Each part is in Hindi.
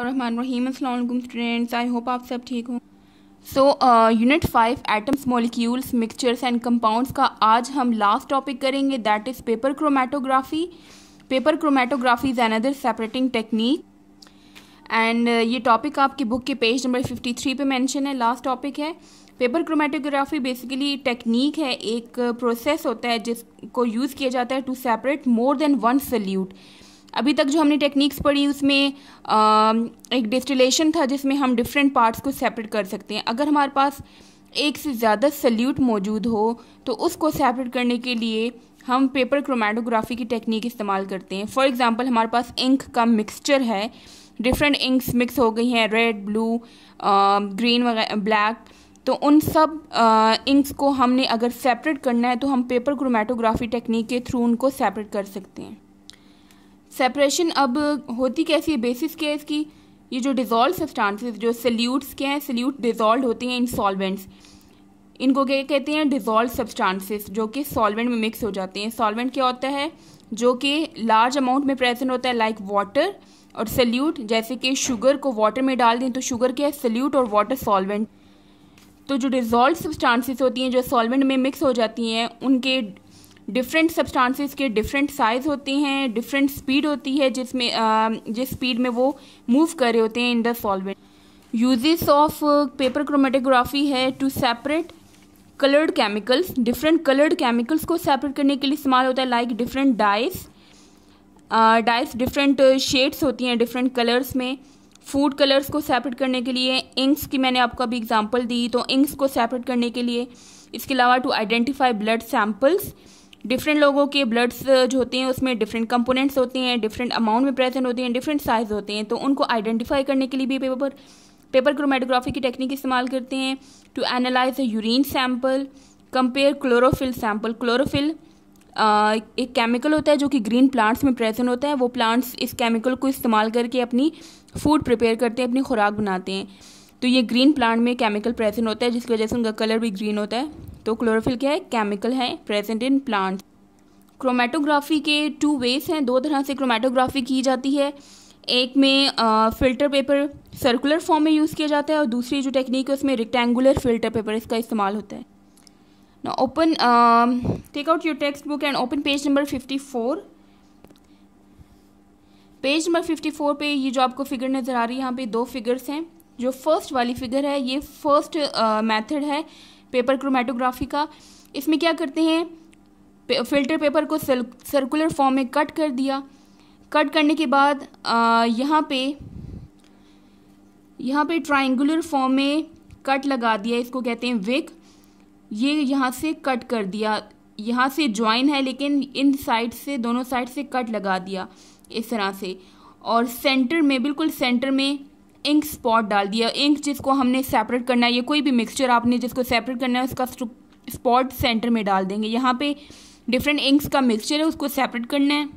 बसमीम अल्लाम स्टूडेंट्स आई होप आप सब ठीक हो so unit five atoms molecules mixtures and compounds का आज हम लास्ट टॉपिक करेंगे that is paper chromatography paper chromatography is another separating technique and ये टॉपिक आपकी बुक के पेज नंबर फिफ्टी थ्री पे मैंशन है लास्ट टॉपिक है पेपर क्रोमेटोग्राफी बेसिकली टेक्निक है एक प्रोसेस होता है जिसको यूज़ किया जाता है to separate more than one solute अभी तक जो हमने टेक्निक्स पढ़ी उसमें आ, एक डिस्टिलेशन था जिसमें हम डिफरेंट पार्ट्स को सेपरेट कर सकते हैं अगर हमारे पास एक से ज़्यादा सल्यूट मौजूद हो तो उसको सेपरेट करने के लिए हम पेपर क्रोमेटोग्राफी की टेक्निक इस्तेमाल करते हैं फॉर एग्ज़ाम्पल हमारे पास इंक का मिक्सचर है डिफरेंट इंक्स मिक्स हो गई हैं रेड ब्लू ग्रीन वगैरह ब्लैक तो उन सब इंक्स को हमने अगर सेपरेट करना है तो हम पेपर क्रोमेटोग्राफी टेक्निक के थ्रू उनको सेपरेट कर सकते हैं सेपरेशन अब होती कैसी है बेसिस क्या है इसकी ये जो डिजॉल्व सब्सटांसेस जो सल्यूट्स के हैं सल्यूट डिजॉल्व होती हैं इन सॉल्वेंट्स इनको क्या कहते हैं डिजॉल्व सब्सटांसिस जो कि सॉल्वेंट में मिक्स हो जाते हैं सॉल्वेंट क्या होता है जो कि लार्ज अमाउंट में प्रेजेंट होता है लाइक like वाटर और सल्यूट जैसे कि शुगर को वाटर में डाल दें तो शुगर क्या है सल्यूट और वाटर सॉल्वेंट तो जो डिजॉल्व सब्सटांसेस होती हैं जो सॉल्वेंट में मिक्स हो जाती हैं उनके डिफरेंट सब्सटेंसेस के डिफरेंट साइज़ होते हैं डिफरेंट स्पीड होती है जिसमें जिस स्पीड में वो मूव कर रहे होते हैं in the solvent uses of paper chromatography है to separate coloured chemicals different coloured chemicals को सेपरेट करने के लिए इस्तेमाल होता है like different dyes dyes different shades होती हैं डिफरेंट कलर्स में फूड कलर्स को सेपरेट करने के लिए इंक्स की मैंने आपको अभी एग्जांपल दी तो इंक्स को सेपरेट करने के लिए इसके अलावा to identify blood samples different लोगों के ब्लड्स uh, जो होते हैं उसमें डिफरेंट कंपोनेंट्स होते हैं डिफरेंट अमाउंट में प्रेजेंट होते हैं डिफरेंट साइज होते हैं तो उनको आइडेंटिफाई करने के लिए भी पेपर पेपर क्रोमेटोग्राफी की टेक्निक इस्तेमाल करते हैं to analyse a urine sample compare chlorophyll sample chlorophyll एक केमिकल होता है जो कि ग्रीन प्लांट्स में प्रेजेंट होता है वो प्लांट्स इस केमिकल को इस्तेमाल करके अपनी फूड प्रिपेयर करते हैं अपनी खुराक बनाते हैं तो ये ग्रीन प्लांट में केमिकल प्रेजेंट होता है जिसकी वजह से उनका कलर भी ग्रीन होता है तो क्लोरोफिल क्या है केमिकल है प्रेजेंट इन प्लांट्स क्रोमेटोग्राफी के टू वेज हैं दो तरह से क्रोमेटोग्राफी की जाती है एक में फ़िल्टर पेपर सर्कुलर फॉर्म में यूज़ किया जाता है और दूसरी जो टेक्निक है उसमें रेक्टेंगुलर फ़िल्टर पेपर इसका इस्तेमाल होता है ना open take out your text book and open page number fifty four page number fifty four पे ये जो आपको फिगर नज़र आ रही है यहाँ पे दो फिगर्स हैं जो फर्स्ट वाली फिगर है ये फर्स्ट मेथड uh, है पेपर क्रोमेटोग्राफी का इसमें क्या करते हैं फिल्टर पेपर को सर्कुलर फॉर्म में कट कर दिया कट करने के बाद यहाँ पे यहाँ पे ट्राइंगुलर फॉर्म में कट लगा दिया इसको कहते हैं विक ये यहाँ से कट कर दिया यहाँ से ज्वाइन है लेकिन इन साइड से दोनों साइड से कट लगा दिया इस तरह से और सेंटर में बिल्कुल सेंटर में इंक स्पॉट डाल दिया इंक जिसको हमने सेपरेट करना है या कोई भी मिक्सचर आपने जिसको सेपरेट करना है उसका स्पॉट सेंटर में डाल देंगे यहाँ पे डिफरेंट इंक्स का मिक्सचर है उसको सेपरेट करना है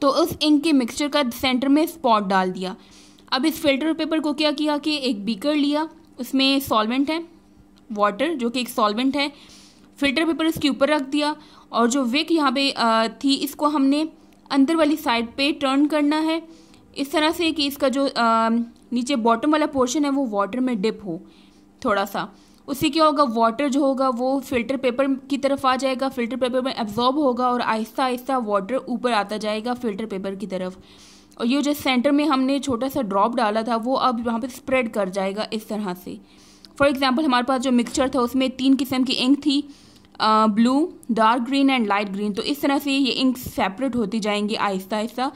तो उस इंक के मिक्सचर का सेंटर में स्पॉट डाल दिया अब इस फिल्टर पेपर को क्या किया कि एक बीकर लिया उसमें सॉल्वेंट है वाटर जो कि एक सॉल्वेंट है फिल्टर पेपर इसके ऊपर रख दिया और जो विक यहाँ पे थी इसको हमने अंदर वाली साइड पे टर्न करना है इस तरह से कि इसका जो नीचे बॉटम वाला पोर्शन है वो वाटर में डिप हो थोड़ा सा उससे क्या होगा वाटर जो होगा वो फिल्टर पेपर की तरफ आ जाएगा फिल्टर पेपर में एब्जॉर्ब होगा और आहिस्ता आहिस्ता वाटर ऊपर आता जाएगा फिल्टर पेपर की तरफ और ये जो सेंटर में हमने छोटा सा ड्रॉप डाला था वो अब वहाँ पर स्प्रेड कर जाएगा इस तरह से फॉर एग्ज़ाम्पल हमारे पास जो मिक्सचर था उसमें तीन किस्म की इंक थी blue dark green and light green तो इस तरह से ये इंक सेपरेट होती जाएंगी आहिस्ता आहिस्ता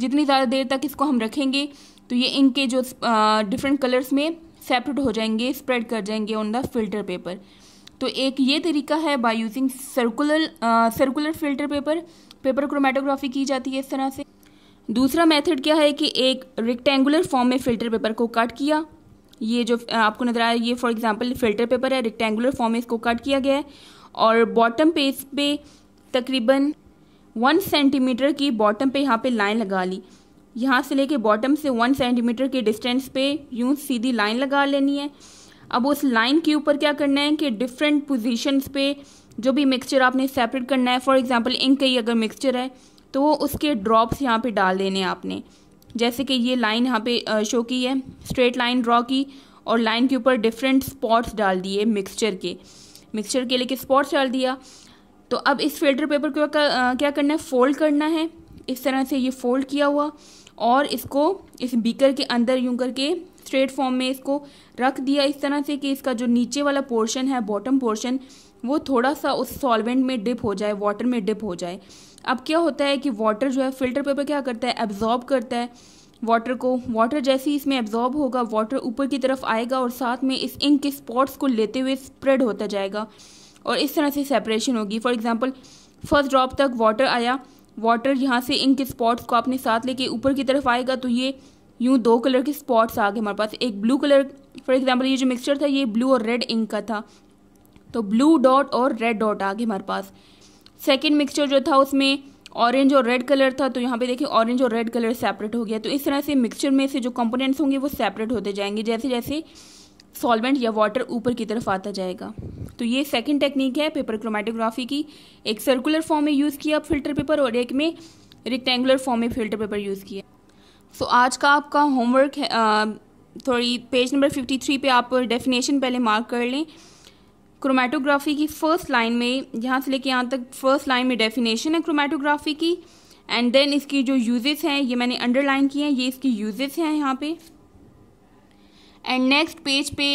जितनी ज़्यादा देर तक इसको हम रखेंगे तो ये इंक के जो डिफरेंट कलर्स में सेपरेट हो जाएंगे स्प्रेड कर जाएंगे ऑन द फिल्टर पेपर तो एक ये तरीका है by using circular circular filter paper paper chromatography की जाती है इस तरह से दूसरा मेथड क्या है कि एक रेक्टेंगुलर फॉर्म में फिल्टर पेपर को कट किया ये जो आपको नज़र आया ये फॉर एग्जांपल फिल्टर पेपर है रेक्टेंगुलर फॉर्म में इसको कट किया गया है और बॉटम पेज पे तकरीबन वन सेंटीमीटर की बॉटम पे यहाँ पे लाइन लगा ली यहाँ से लेके बॉटम से वन सेंटीमीटर के डिस्टेंस पे यूँ सीधी लाइन लगा लेनी है अब उस लाइन के ऊपर क्या करना है कि डिफरेंट पोजीशंस पे जो भी मिक्सचर आपने सेपरेट करना है फॉर एग्जांपल इंक का ही अगर मिक्सचर है तो वो उसके ड्रॉप्स यहाँ पे डाल देने हैं आपने जैसे कि ये लाइन यहाँ पे शो की है स्ट्रेट लाइन ड्रॉ की और लाइन के ऊपर डिफरेंट स्पॉट्स डाल दिए मिक्सचर के मिक्सचर के लेके स्पॉट्स डाल दिया तो अब इस फिल्टर पेपर को क्या करना है फोल्ड करना है इस तरह से ये फोल्ड किया हुआ और इसको इस बीकर के अंदर यूं करके स्ट्रेट फॉर्म में इसको रख दिया इस तरह से कि इसका जो नीचे वाला पोर्शन है बॉटम पोर्शन वो थोड़ा सा उस सॉल्वेंट में डिप हो जाए वाटर में डिप हो जाए अब क्या होता है कि वाटर जो है फ़िल्टर पेपर क्या करता है एब्जॉर्ब करता है वाटर को वाटर जैसे ही इसमें एब्जॉर्ब होगा वाटर ऊपर की तरफ आएगा और साथ में इस इंक के स्पॉट्स को लेते हुए स्प्रेड होता जाएगा और इस तरह से सेपरेशन होगी फॉर एग्ज़ाम्पल फर्स्ट ड्रॉप तक वाटर आया वाटर यहाँ से इंक स्पॉट्स को अपने साथ लेके ऊपर की तरफ आएगा तो ये यूँ दो कलर के स्पॉट्स आ गए हमारे पास एक ब्लू कलर फॉर एग्जाम्पल ये जो मिक्सचर था ये ब्लू और रेड इंक का था तो ब्लू डॉट और रेड डॉट आ गए हमारे पास सेकेंड मिक्सचर जो था उसमें ऑरेंज और रेड कलर था तो यहाँ पे देखिए ऑरेंज और रेड कलर सेपरेट हो गया तो इस तरह से मिक्सचर में से जो कंपोनेंट्स होंगे वो सेपरेट होते जाएंगे जैसे जैसे सॉल्वेंट या वाटर ऊपर की तरफ आता जाएगा तो ये सेकंड टेक्निक है पेपर क्रोमेटोग्राफी की एक सर्कुलर फॉर्म में यूज़ किया फिल्टर पेपर और एक में रेक्टेंगुलर फॉर्म में फिल्टर पेपर यूज़ किया सो so, आज का आपका होमवर्क है थोड़ी पेज नंबर फिफ्टी थ्री पर आप डेफिनेशन पहले मार्क कर लें क्रोमेटोग्राफी की फ़र्स्ट लाइन में यहाँ से लेके यहाँ तक फर्स्ट लाइन में डेफिनेशन है क्रोमेटोग्राफी की एंड देन इसकी जो यूजेस हैं ये मैंने अंडरलाइन किए हैं ये इसकी यूजेस हैं यहाँ पे एंड नेक्स्ट पेज पे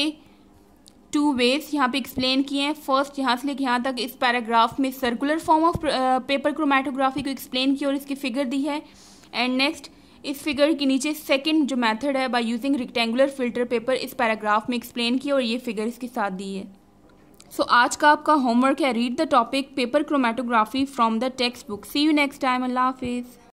टू वेज यहाँ पे एक्सप्लेन किए हैं फर्स्ट यहाँ से लेकर यहाँ तक इस पैराग्राफ में circular form of paper chromatography को एक्सप्लेन किया और इसकी फिगर दी है एंड नेक्स्ट इस फिगर के नीचे सेकंड जो मेथड है by using rectangular filter paper इस पैराग्राफ में एक्सप्लेन किया और ये फिगर इसके साथ दी है सो so, आज का आपका होमवर्क है read the topic paper chromatography from the text book see you next time अल्लाह हाफिज़